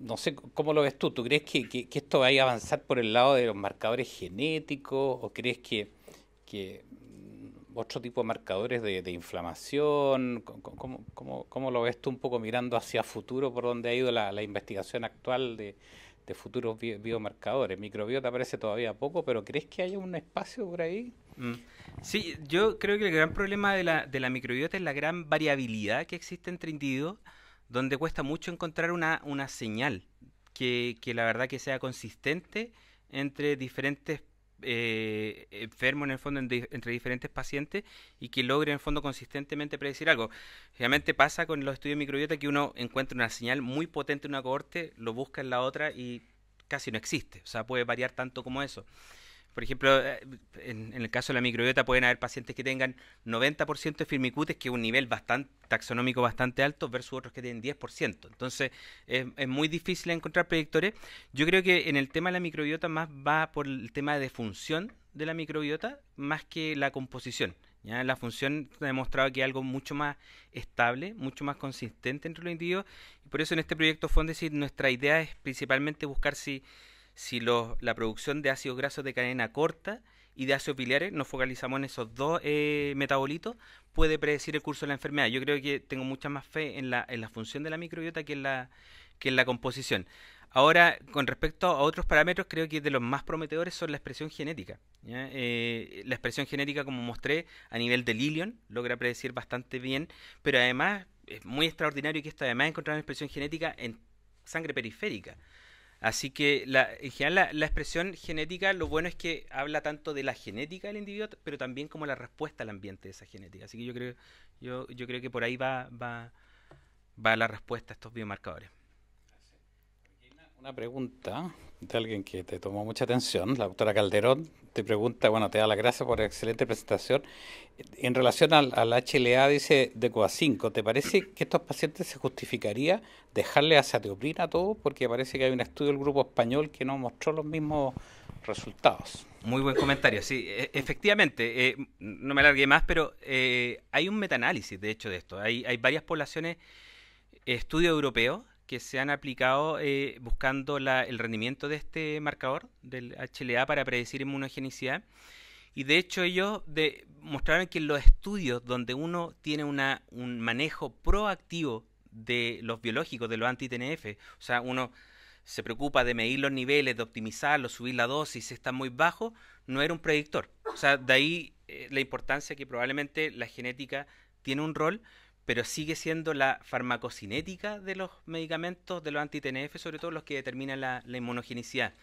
B: no sé cómo lo ves tú. ¿Tú crees que, esto va a avanzar por el lado de los marcadores genéticos o crees que, mm, otro tipo de marcadores de, inflamación? ¿Cómo, lo ves tú un poco mirando hacia futuro por donde ha ido la, la investigación actual de, de futuros biomarcadores. Microbiota parece todavía poco, pero ¿crees que haya un espacio por ahí? Mm. Sí, yo creo que el gran problema de la, de la microbiota es la gran
A: variabilidad que existe entre individuos, donde cuesta mucho encontrar una, una señal que, que la verdad que sea consistente entre diferentes eh, enfermo en el fondo entre diferentes pacientes y que logre en el fondo consistentemente predecir algo. Realmente pasa con los estudios de microbiota que uno encuentra una señal muy potente en una cohorte, lo busca en la otra y casi no existe. O sea, puede variar tanto como eso por ejemplo, eh, en, el caso de la microbiota pueden haber pacientes que tengan 90% de firmicutes, que es un nivel bastante taxonómico bastante alto, versus otros que tienen 10%. Entonces, es, muy difícil encontrar predictores. Yo creo que en el tema de la microbiota más va por el tema de función de la microbiota más que la composición. ¿ya? La función ha demostrado que es algo mucho más estable, mucho más consistente entre los individuos. Y por eso en este proyecto Fondesit nuestra idea es principalmente buscar si si la producción de ácidos grasos de cadena corta y de ácidos biliares, nos focalizamos en esos dos eh, metabolitos, puede predecir el curso de la enfermedad. Yo creo que tengo mucha más fe en la, función de la microbiota que en la, que en la composición. Ahora, con respecto a otros parámetros, creo que de los más prometedores son la expresión genética. Eh, la expresión genética, como mostré, a nivel de Lilion, logra predecir bastante bien, pero además es muy extraordinario que esto además encontrar una expresión genética en sangre periférica. Así que la, en general la, expresión genética, lo bueno es que habla tanto de la genética del individuo, pero también como la respuesta al ambiente de esa genética. Así que yo creo, yo, creo que por ahí va, va la respuesta a estos biomarcadores.
B: Una pregunta de alguien que te tomó mucha atención, la doctora Calderón, te pregunta, bueno, te da las gracias por la excelente presentación. En relación al, HLA, dice, de COA5, ¿te parece que estos pacientes se justificaría dejarle a a todo Porque parece que hay un estudio del grupo español que no mostró los mismos resultados. Muy buen comentario,
A: sí, e, efectivamente, eh, no me alargué más, pero eh, hay un metaanálisis, de hecho, de esto. Hay, hay varias poblaciones, eh, estudio europeo, que se han aplicado eh, buscando el rendimiento de este marcador del HLA para predecir inmunogenicidad. Y de hecho ellos mostraron que en los estudios donde uno tiene un manejo proactivo de los biológicos, de los anti-TNF, o sea, uno se preocupa de medir los niveles, de optimizarlos, subir la dosis, si está muy bajo, no era un predictor. O sea, de ahí eh, la importancia que probablemente la genética tiene un rol, pero sigue siendo la farmacocinética de los medicamentos, de los anti-TNF, sobre todo los que determinan la, inmunogenicidad.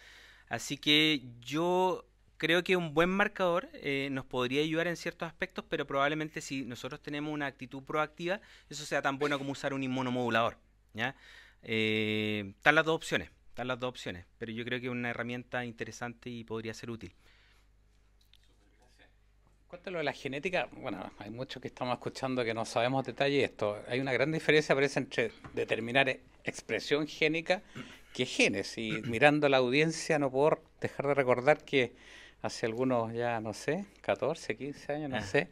A: Así que yo creo que un buen marcador eh, nos podría ayudar en ciertos aspectos, pero probablemente si nosotros tenemos una actitud proactiva, eso sea tan bueno como usar un inmunomodulador. ¿ya? Eh, están las dos opciones, están las dos opciones, pero yo creo que es una herramienta interesante y podría ser útil.
B: Cuéntalo de la genética, bueno, hay muchos que estamos escuchando que no sabemos detalle esto. Hay una gran diferencia, parece, entre determinar e-, expresión génica que genes. Y mirando la audiencia no puedo dejar de recordar que hace algunos ya, no sé, 14, 15 años, no ah. sé,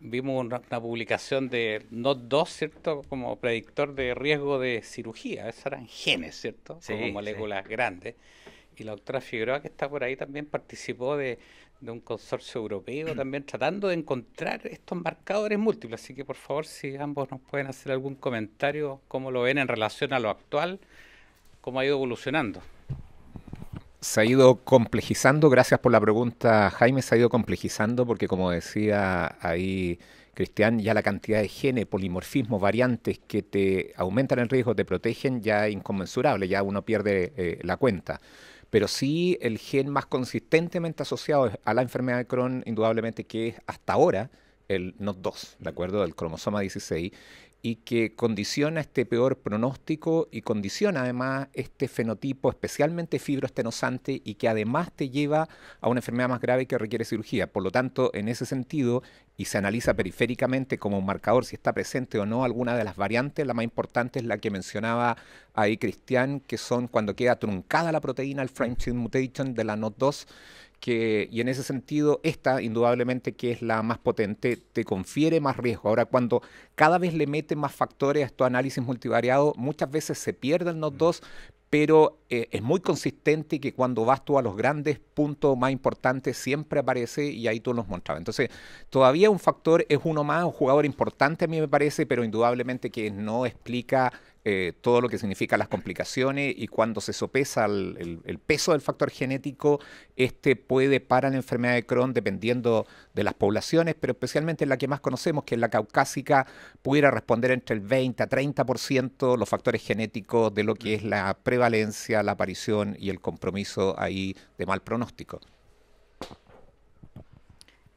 B: vimos una, publicación de NOT2, ¿cierto? Como predictor de riesgo de cirugía. Esas eran genes, ¿cierto? Como moléculas grandes y la doctora Figueroa, que está por ahí, también participó de, un consorcio europeo, mm. también tratando de encontrar estos marcadores múltiples. Así que, por favor, si ambos nos pueden hacer algún comentario, cómo lo ven en relación a lo actual, cómo ha ido evolucionando.
C: Se ha ido complejizando, gracias por la pregunta, Jaime, se ha ido complejizando porque, como decía ahí Cristian, ya la cantidad de genes, polimorfismos, variantes que te aumentan el riesgo, te protegen, ya es inconmensurable, ya uno pierde eh, la cuenta. Pero sí el gen más consistentemente asociado a la enfermedad de Crohn, indudablemente que es hasta ahora el NOT2, ¿de acuerdo? Del cromosoma 16, y que condiciona este peor pronóstico y condiciona además este fenotipo especialmente fibroestenosante y que además te lleva a una enfermedad más grave que requiere cirugía. Por lo tanto, en ese sentido, y se analiza periféricamente como un marcador si está presente o no alguna de las variantes, la más importante es la que mencionaba ahí Cristian, que son cuando queda truncada la proteína, el frame mutation de la NOT2, y en ese sentido, esta indudablemente que es la más potente, te confiere más riesgo. Ahora, cuando cada vez le meten más factores a tu análisis multivariado muchas veces se pierden los dos, pero eh, es muy consistente que cuando vas tú a los grandes puntos más importantes siempre aparece y ahí tú los mostrabas. Entonces, todavía un factor es uno más, un jugador importante a mí me parece, pero indudablemente que no explica eh, todo lo que significa las complicaciones y cuando se sopesa el, peso del factor genético, este puede para la enfermedad de Crohn, dependiendo de las poblaciones, pero especialmente en la que más conocemos, que es la caucásica, pudiera responder entre el 20 a 30% los factores genéticos de lo que es la prevalencia, la aparición y el compromiso ahí de mal pronóstico.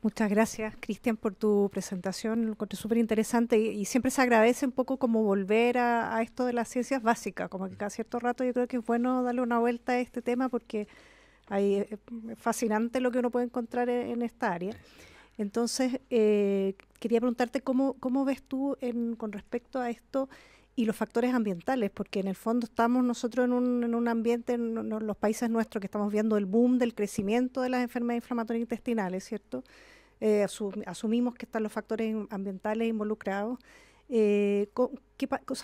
D: Muchas gracias, Cristian, por tu presentación. Lo encontré súper interesante y, siempre se agradece un poco como volver a, esto de las ciencias básicas, como que cada cierto rato yo creo que es bueno darle una vuelta a este tema porque hay, eh, es fascinante lo que uno puede encontrar e, en, esta área. Entonces, eh, quería preguntarte cómo, cómo ves tú con respecto a esto y los factores ambientales, porque en el fondo estamos nosotros en un, ambiente, los países nuestros, que estamos viendo el boom del crecimiento de las enfermedades inflamatorias intestinales, ¿cierto? Eh, asumimos que están los factores ambientales involucrados. Eh,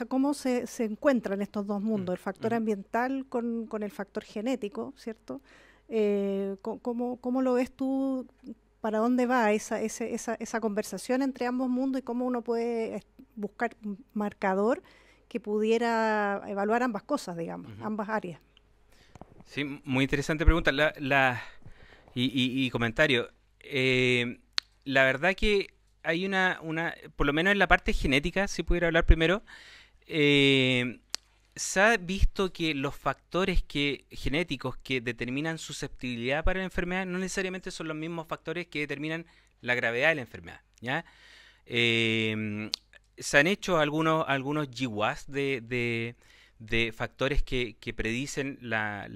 D: ¿Cómo se, se, encuentran estos dos mundos, mm, el factor mm. ambiental con, el factor genético, ¿cierto? Eh, ¿cómo, lo ves tú? ¿Para dónde va esa, esa, conversación entre ambos mundos y cómo uno puede buscar un marcador que pudiera evaluar ambas cosas, digamos, ambas áreas?
A: Sí, muy interesante pregunta la, la y, y, y comentario. Eh, la verdad que hay una, una, por lo menos en la parte genética, si pudiera hablar primero, eh, se ha visto que los factores que, genéticos que determinan susceptibilidad para la enfermedad no necesariamente son los mismos factores que determinan la gravedad de la enfermedad. ¿ya? Eh, se han hecho algunos, algunos GWAS de, factores que, predicen la,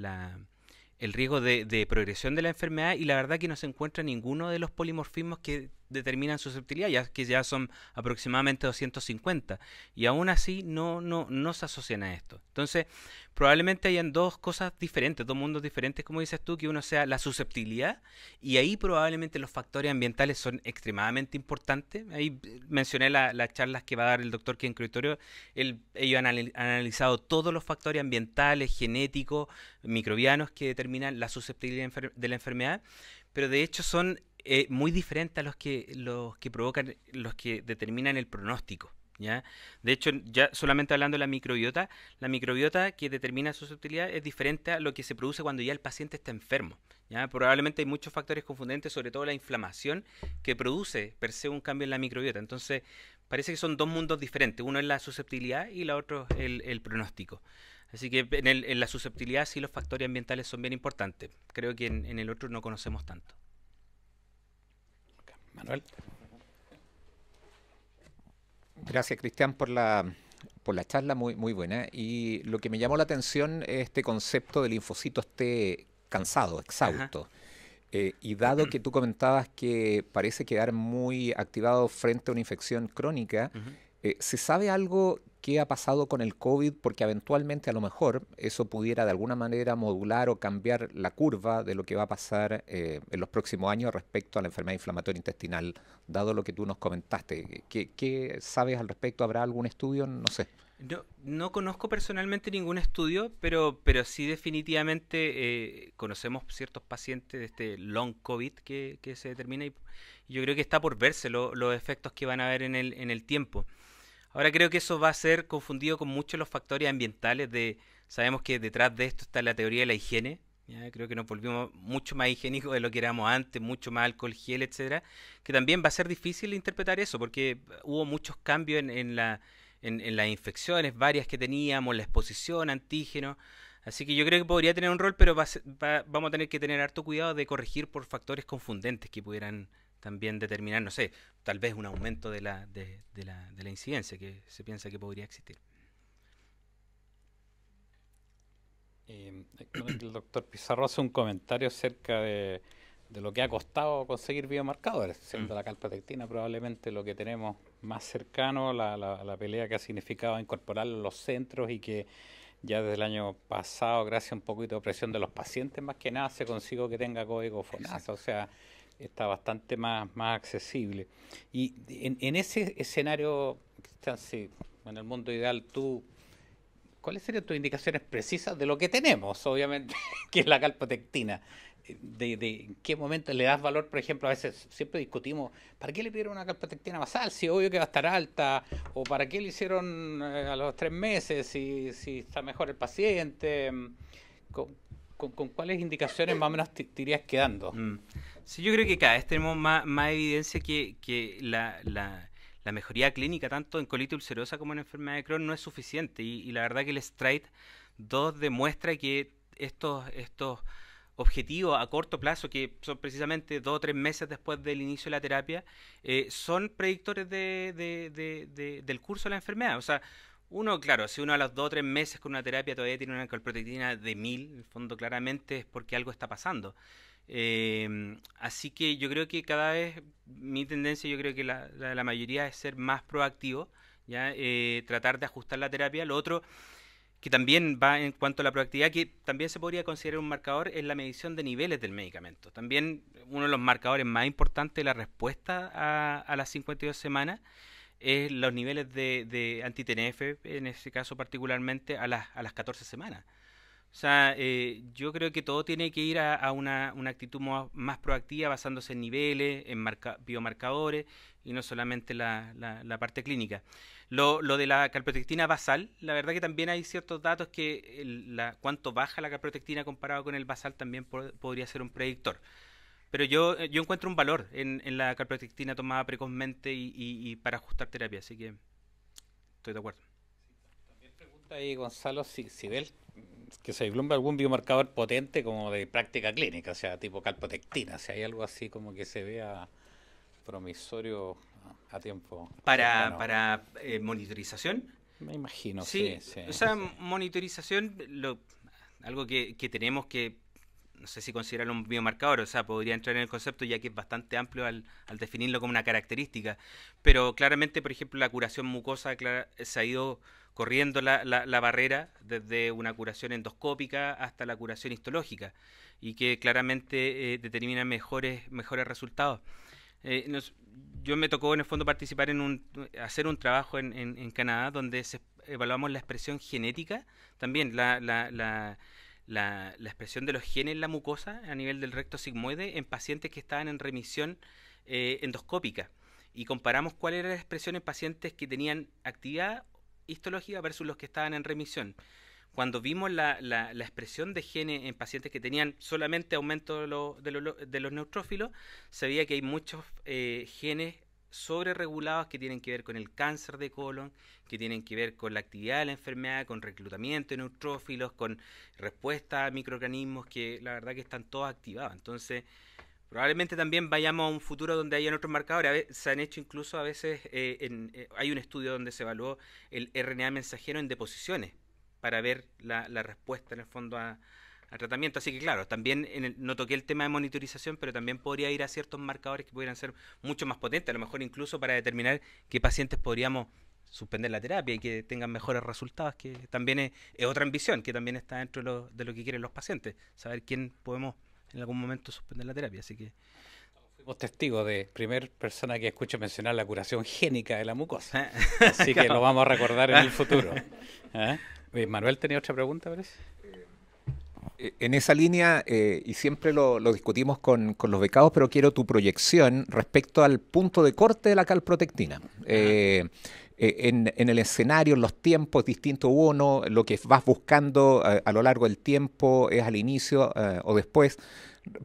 A: el riesgo de, progresión de la enfermedad y la verdad que no se encuentra ninguno de los polimorfismos que determinan susceptibilidad, ya que ya son aproximadamente 250. Y aún así no, no, se asocian a esto. Entonces, probablemente hayan dos cosas diferentes, dos mundos diferentes, como dices tú, que uno sea la susceptibilidad, y ahí probablemente los factores ambientales son extremadamente importantes. Ahí eh, mencioné las charlas que va a dar el doctor Ken Critorio. Él, ellos han analizado todos los factores ambientales, genéticos, microbianos que determinan la susceptibilidad de la enfermedad, pero de hecho son eh, muy diferente a los que, los que provocan, los que determinan el pronóstico. ¿ya? De hecho, ya solamente hablando de la microbiota, la microbiota que determina su susceptibilidad es diferente a lo que se produce cuando ya el paciente está enfermo. ¿ya? Probablemente hay muchos factores confundentes, sobre todo la inflamación, que produce per se un cambio en la microbiota. Entonces, parece que son dos mundos diferentes. Uno es la susceptibilidad y la otro es el, pronóstico. Así que en, la susceptibilidad sí los factores ambientales son bien importantes. Creo que en el otro no conocemos tanto.
B: Manuel.
C: Gracias, Cristian, por la, por la charla, muy, muy buena. Y lo que me llamó la atención es este concepto del linfocito esté cansado, exhausto. Eh, y dado que tú comentabas que parece quedar muy activado frente a una infección crónica, eh, ¿Se sabe algo qué ha pasado con el COVID? Porque eventualmente a lo mejor eso pudiera de alguna manera modular o cambiar la curva de lo que va a pasar eh, en los próximos años respecto a la enfermedad inflamatoria intestinal, dado lo que tú nos comentaste. Eh, ¿Qué, sabes al respecto? ¿Habrá algún estudio? No sé.
A: No, no conozco personalmente ningún estudio, pero, pero sí definitivamente conocemos ciertos pacientes de este long COVID que, se determina y yo creo que está por verse los efectos que van a haber en el, en el tiempo. Ahora creo que eso va a ser confundido con muchos los factores ambientales de, sabemos que detrás de esto está la teoría de la higiene, creo que nos volvimos mucho más higiénicos de lo que éramos antes, mucho más alcohol, gel, etcétera, que también va a ser difícil interpretar eso, porque hubo muchos cambios en, en la, en, las infecciones varias que teníamos, la exposición, antígenos. Así que yo creo que podría tener un rol, pero vamos a tener que tener harto cuidado de corregir por factores confundentes que pudieran también determinar, no sé, tal vez un aumento de la, de, la, de la incidencia
B: que se piensa que podría existir. Eh, el doctor Pizarro hace un comentario acerca de, de lo que ha costado conseguir biomarcadores, siendo mm. la calprotectina probablemente lo que tenemos más cercano, la, la, la pelea que ha significado incorporar los centros y que ya desde el año pasado, gracias a un poquito de presión de los pacientes, más que nada se consiguió que tenga código FONASA, o sea, está bastante más, más accesible. Y en, ese escenario, si, en el mundo ideal, tú, ¿cuáles serían tus indicaciones precisas de lo que tenemos, obviamente, que es la calpotectina? De, qué momento le das valor, por ejemplo, a veces siempre discutimos, ¿para qué le pidieron una calprotectina basal? Si obvio que va a estar alta, o ¿para qué le hicieron eh, a los tres meses si, si está mejor el paciente? con, cuáles indicaciones más o menos te, irías quedando? Mm. Sí, yo creo que cada vez
A: tenemos más, evidencia que, la, mejoría clínica, tanto en colitis ulcerosa como en enfermedad de Crohn, no es suficiente. Y, la verdad que el Stride 2 demuestra que estos, objetivos a corto plazo, que son precisamente dos o tres meses después del inicio de la terapia, eh, son predictores del curso de la enfermedad. O sea, uno, claro, si uno a los dos o tres meses con una terapia todavía tiene una calprotectina de mil, en el fondo claramente es porque algo está pasando. Eh, así que yo creo que cada vez, mi tendencia, yo creo que la, la mayoría es ser más proactivo, ¿ya? Eh, tratar de ajustar la terapia. Lo otro, que también va en cuanto a la proactividad, que también se podría considerar un marcador, es la medición de niveles del medicamento. También uno de los marcadores más importantes es la respuesta a, a las 52 semanas es los niveles de, de anti-TNF, en ese caso particularmente, a las, a las 14 semanas. O sea, eh, yo creo que todo tiene que ir a, una, actitud más, proactiva basándose en niveles, en biomarcadores y no solamente la, parte clínica. Lo, de la calprotectina basal, la verdad que también hay ciertos datos que la, cuánto baja la calprotectina comparado con el basal también podría ser un predictor. Pero yo, eh, yo encuentro un valor en, en la calprotectina tomada precozmente y, y, para ajustar terapia, así que
B: estoy de acuerdo. También pregunta ahí Gonzalo si, si que se algún biomarcador potente como de práctica clínica, o sea, tipo calprotectina, si hay algo así como que se vea promisorio a tiempo. Para, para eh, monitorización. Me imagino, sí. sí, o sea,
A: monitorización, lo, algo que tenemos que no sé si considerarlo un biomarcador, o sea, podría entrar en el concepto ya que es bastante amplio al, definirlo como una característica, pero claramente, por ejemplo, la curación mucosa se ha ido corriendo la, barrera desde una curación endoscópica hasta la curación histológica y que claramente eh, determina mejores, mejores resultados. Eh, yo me tocó en el fondo participar en un, hacer un trabajo en, Canadá donde evaluamos la expresión genética, también la la, expresión de los genes en la mucosa a nivel del recto sigmoide en pacientes que estaban en remisión eh, endoscópica y comparamos cuál era la expresión en pacientes que tenían actividad histológica versus los que estaban en remisión. Cuando vimos la, expresión de genes en pacientes que tenían solamente aumento de, los neutrófilos, se veía que hay muchos eh, genes sobre regulados que tienen que ver con el cáncer de colon, que tienen que ver con la actividad de la enfermedad, con reclutamiento de neutrófilos, con respuesta a microorganismos que la verdad que están todos activados. Entonces, probablemente también vayamos a un futuro donde hayan otros marcadores. Se han hecho incluso a veces, eh, eh, hay un estudio donde se evaluó el RNA mensajero en deposiciones para ver la, la respuesta en el fondo a, al tratamiento. Así que claro, también no toqué el tema de monitorización, pero también podría ir a ciertos marcadores que pudieran ser mucho más potentes, a lo mejor incluso para determinar qué pacientes podríamos suspender la terapia y que tengan mejores resultados, que también es, otra ambición, que también está dentro de lo, que quieren los pacientes, saber quién podemos en algún momento suspender la terapia. Así que
B: fuimos testigos de primer persona que escucho mencionar la curación génica de la mucosa. Así que lo vamos a recordar en el futuro. ¿Eh? Manuel tenía otra pregunta, parece.
C: Eh, en esa línea, eh, y siempre lo, discutimos con, los becados, pero quiero tu proyección respecto al punto de corte de la calprotectina. Eh, en, el escenario, en los tiempos distinto uno, lo que vas buscando a, lo largo del tiempo, es al inicio o después,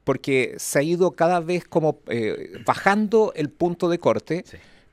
C: porque se ha ido cada vez como bajando el punto de corte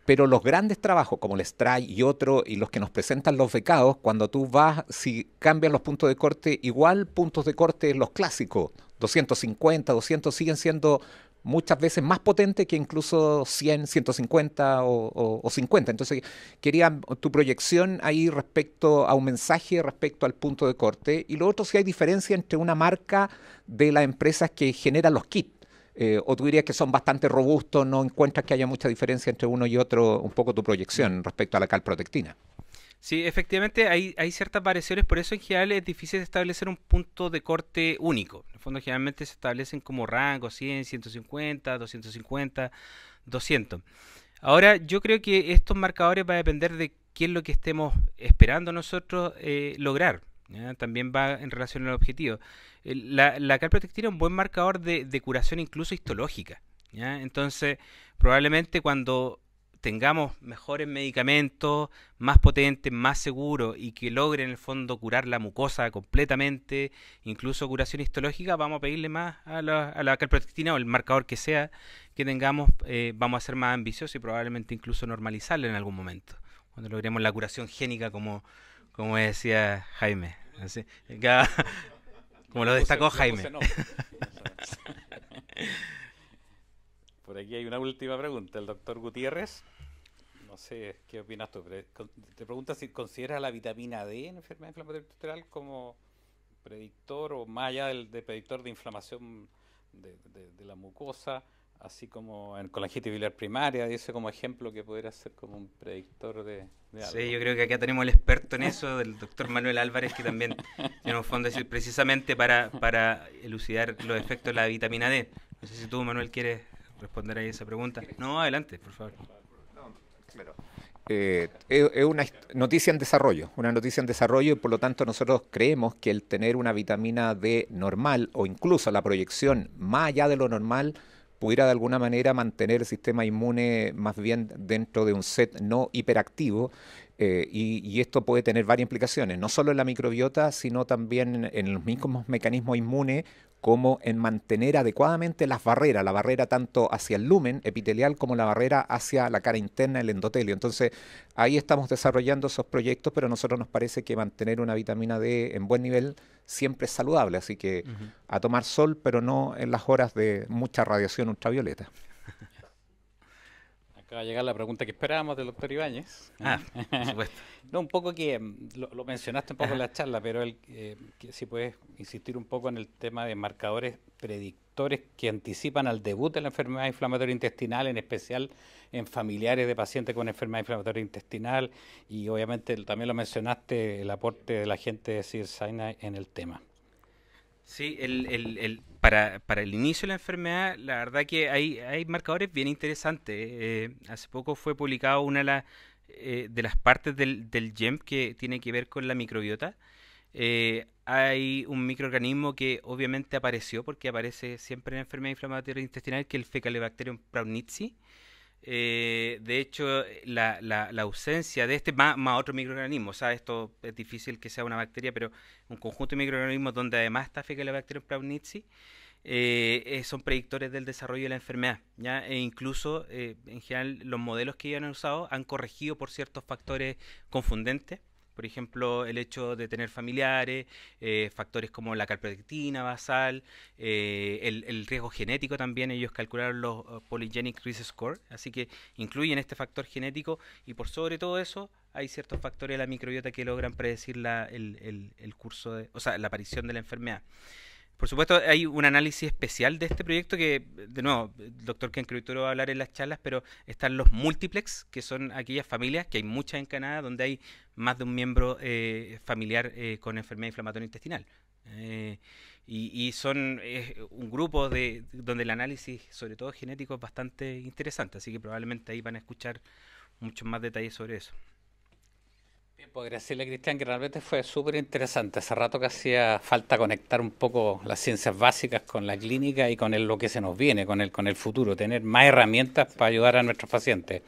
C: pero los grandes trabajos como el Stray y otro y los que nos presentan los becados, cuando tú vas, si cambian los puntos de corte, igual puntos de corte los clásicos, 250, 200 siguen siendo muchas veces más potentes que incluso 100, 150 o, 50. Entonces, quería tu proyección ahí respecto a un mensaje, respecto al punto de corte. Y lo otro, si hay diferencia entre una marca de las empresas que genera los kits eh, ¿O tú dirías que son bastante robustos? ¿No encuentras que haya mucha diferencia entre uno y otro? Un poco tu proyección respecto a la calprotectina.
A: Sí, efectivamente hay, ciertas variaciones, por eso en general es difícil establecer un punto de corte único. En el fondo generalmente se establecen como rangos 100, 150, 250, 200. Ahora yo creo que estos marcadores van a depender de qué es lo que estemos esperando nosotros eh, lograr. También va en relación al objetivo. La, la es un buen marcador de, de curación incluso histológica. Entonces, probablemente cuando tengamos mejores medicamentos, más potentes, más seguros y que logren en el fondo curar la mucosa completamente, incluso curación histológica, vamos a pedirle más a la, a la calprotectina o el marcador que sea que tengamos, eh, vamos a ser más ambiciosos y probablemente incluso normalizarlo en algún momento, cuando logremos la curación génica como, como decía Jaime.
B: como lo destacó Jaime. Por aquí hay una última pregunta. El doctor Gutiérrez, no sé qué opinas tú, pero te pregunta si consideras la vitamina D en enfermedad inflamatoria estructural como predictor o más allá del, predictor de inflamación de la mucosa así como en, con la primaria, dice como ejemplo que pudiera ser como un predictor de, Sí, yo
A: creo que acá tenemos el experto en eso, del doctor Manuel Álvarez, que también en un fondo precisamente para, elucidar los efectos de la vitamina D. No sé si tú, Manuel, quieres responder ahí esa pregunta. No, adelante, por favor.
C: Eh, es una noticia en desarrollo, una noticia en desarrollo y por lo tanto nosotros creemos que el tener una vitamina D normal o incluso la proyección más allá de lo normal pudiera de alguna manera mantener el sistema inmune más bien dentro de un set no hiperactivo eh, y, esto puede tener varias implicaciones, no solo en la microbiota, sino también en, los mismos mecanismos inmunes, como en mantener adecuadamente las barreras, la barrera tanto hacia el lumen epitelial como la barrera hacia la cara interna del endotelio. Entonces, ahí estamos desarrollando esos proyectos, pero a nosotros nos parece que mantener una vitamina D en buen nivel siempre es saludable, así que a tomar sol, pero no en las horas de mucha radiación ultravioleta.
B: Acaba de llegar la pregunta que esperábamos del doctor Ibáñez. Ah, supuesto. no, un poco que mm, lo, mencionaste un poco en la charla, pero el, eh, si puedes insistir un poco en el tema de marcadores predictores que anticipan al debut de la enfermedad inflamatoria intestinal, en especial en familiares de pacientes con enfermedad inflamatoria intestinal, y obviamente también lo mencionaste, el aporte de la gente de CIRSAINA en el tema.
A: Sí, el,
B: para, para, el inicio de la enfermedad, la verdad que hay, marcadores
A: bien interesantes. Eh, hace poco fue publicado una eh, de, las partes del, del, GEM que tiene que ver con la microbiota. Eh, hay un microorganismo que obviamente apareció porque aparece siempre en la enfermedad inflamatoria intestinal, que es el Fecalibacterium praunitzii eh, de hecho, la, ausencia de este más, otro microorganismo, o sea, esto es difícil que sea una bacteria, pero un conjunto de microorganismos donde además está Faecalibacterium la bacteria eh, son predictores del desarrollo de la enfermedad. ¿ya? E incluso, eh, en general, los modelos que ellos han usado han corregido por ciertos factores confundentes por ejemplo, el hecho de tener familiares, eh, factores como la calprotectina basal, eh, el, riesgo genético también, ellos calcularon los uh, polygenic risk score, así que incluyen este factor genético y por sobre todo eso hay ciertos factores de la microbiota que logran predecir la, el, el, el curso, de, o sea, la aparición de la enfermedad. Por supuesto, hay un análisis especial de este proyecto que, de nuevo, el doctor Ken Cruturo va a hablar en las charlas, pero están los multiplex, que son aquellas familias, que hay muchas en Canadá, donde hay más de un miembro eh, familiar eh, con enfermedad inflamatoria intestinal. Eh, y, y, son un grupo de, donde el análisis, sobre todo genético, es bastante interesante, así que probablemente ahí van a escuchar muchos más detalles sobre eso
B: agradecerle a Cristian, que realmente fue súper interesante. Hace rato que hacía falta conectar un poco las ciencias básicas con la clínica y con lo que se nos viene, con el, con el futuro, tener más herramientas para ayudar a nuestros pacientes.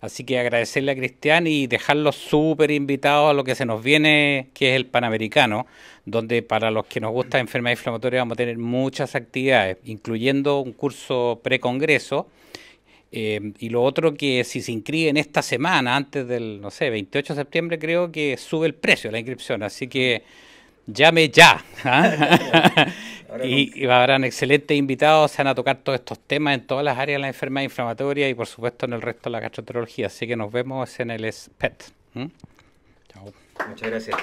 B: Así que agradecerle a Cristian y dejarlos súper invitados a lo que se nos viene, que es el Panamericano, donde para los que nos gusta enfermedad inflamatoria vamos a tener muchas actividades, incluyendo un curso pre congreso Em, y lo otro que si se inscribe en esta semana, antes del, no sé, 28 de septiembre, creo que sube el precio de la inscripción. Así que llame ya. ¿ah? y, habrán excelentes invitados, se van a tocar todos estos temas en todas las áreas de la enfermedad inflamatoria y por supuesto en el resto de la gastroenterología. Así que nos vemos en el SPET.
A: Muchas gracias.